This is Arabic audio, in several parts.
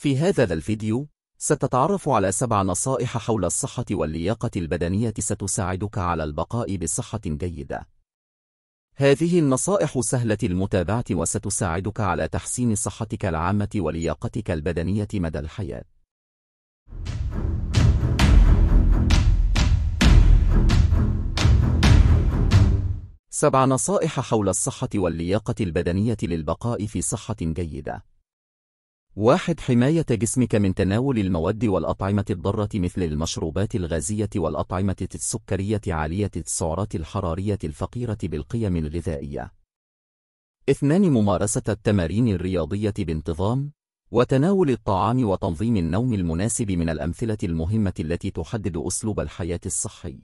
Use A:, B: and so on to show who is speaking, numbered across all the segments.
A: في هذا الفيديو ستتعرف على سبع نصائح حول الصحة واللياقة البدنية ستساعدك على البقاء بصحة جيدة هذه النصائح سهلة المتابعة وستساعدك على تحسين صحتك العامة ولياقتك البدنية مدى الحياة سبع نصائح حول الصحة واللياقة البدنية للبقاء في صحة جيدة واحد حماية جسمك من تناول المواد والأطعمة الضارة مثل المشروبات الغازية والأطعمة السكرية عالية السعرات الحرارية الفقيرة بالقيم الغذائية. اثنان ممارسة التمارين الرياضية بانتظام، وتناول الطعام وتنظيم النوم المناسب من الأمثلة المهمة التي تحدد أسلوب الحياة الصحي.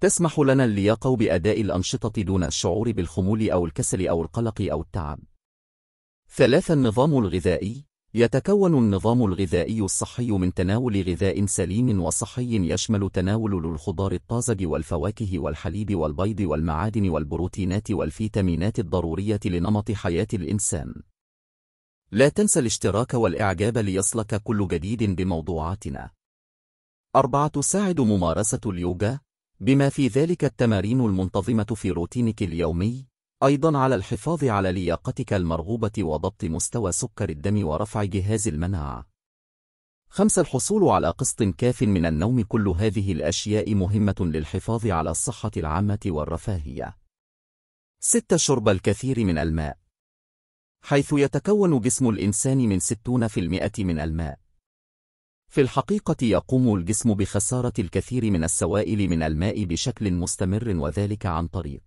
A: تسمح لنا اللياقة بأداء الأنشطة دون الشعور بالخمول أو الكسل أو القلق أو التعب. ثلاثة النظام الغذائي يتكون النظام الغذائي الصحي من تناول غذاء سليم وصحي يشمل تناول الخضار الطازج والفواكه والحليب والبيض والمعادن والبروتينات والفيتامينات الضرورية لنمط حياة الإنسان لا تنسى الاشتراك والإعجاب ليصلك كل جديد بموضوعاتنا أربعة تساعد ممارسة اليوغا بما في ذلك التمارين المنتظمة في روتينك اليومي أيضا على الحفاظ على لياقتك المرغوبة وضبط مستوى سكر الدم ورفع جهاز المناعة. 5. الحصول على قسط كاف من النوم كل هذه الأشياء مهمة للحفاظ على الصحة العامة والرفاهية. 6. شرب الكثير من الماء حيث يتكون جسم الإنسان من 60% من الماء. في الحقيقة يقوم الجسم بخسارة الكثير من السوائل من الماء بشكل مستمر وذلك عن طريق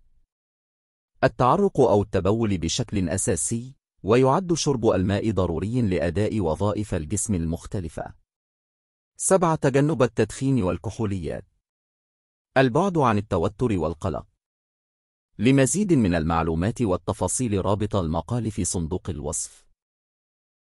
A: التعرق أو التبول بشكل أساسي ويعد شرب الماء ضروري لأداء وظائف الجسم المختلفة 7. تجنب التدخين والكحوليات البعد عن التوتر والقلق لمزيد من المعلومات والتفاصيل رابط المقال في صندوق الوصف